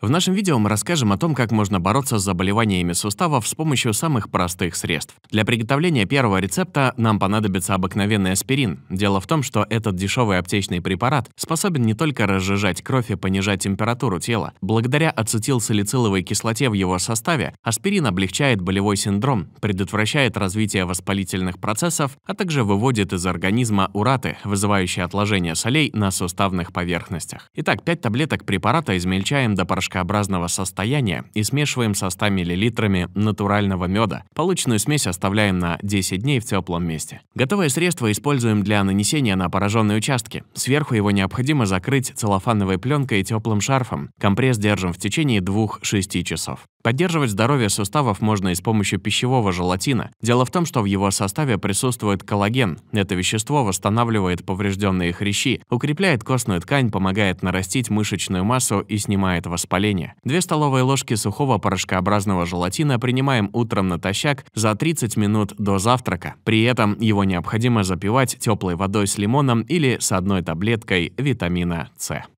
В нашем видео мы расскажем о том, как можно бороться с заболеваниями суставов с помощью самых простых средств. Для приготовления первого рецепта нам понадобится обыкновенный аспирин. Дело в том, что этот дешевый аптечный препарат способен не только разжижать кровь и понижать температуру тела. Благодаря ацетилсалициловой кислоте в его составе, аспирин облегчает болевой синдром, предотвращает развитие воспалительных процессов, а также выводит из организма ураты, вызывающие отложение солей на суставных поверхностях. Итак, 5 таблеток препарата измельчаем до порошка порошкообразного состояния и смешиваем со 100 мл натурального меда. Полученную смесь оставляем на 10 дней в теплом месте. Готовое средство используем для нанесения на пораженные участки. Сверху его необходимо закрыть целлофановой пленкой и теплым шарфом. Компресс держим в течение 2-6 часов. Поддерживать здоровье суставов можно и с помощью пищевого желатина. Дело в том, что в его составе присутствует коллаген. Это вещество восстанавливает поврежденные хрящи, укрепляет костную ткань, помогает нарастить мышечную массу и снимает воспаление. Две столовые ложки сухого порошкообразного желатина принимаем утром натощак за 30 минут до завтрака. При этом его необходимо запивать теплой водой с лимоном или с одной таблеткой витамина С.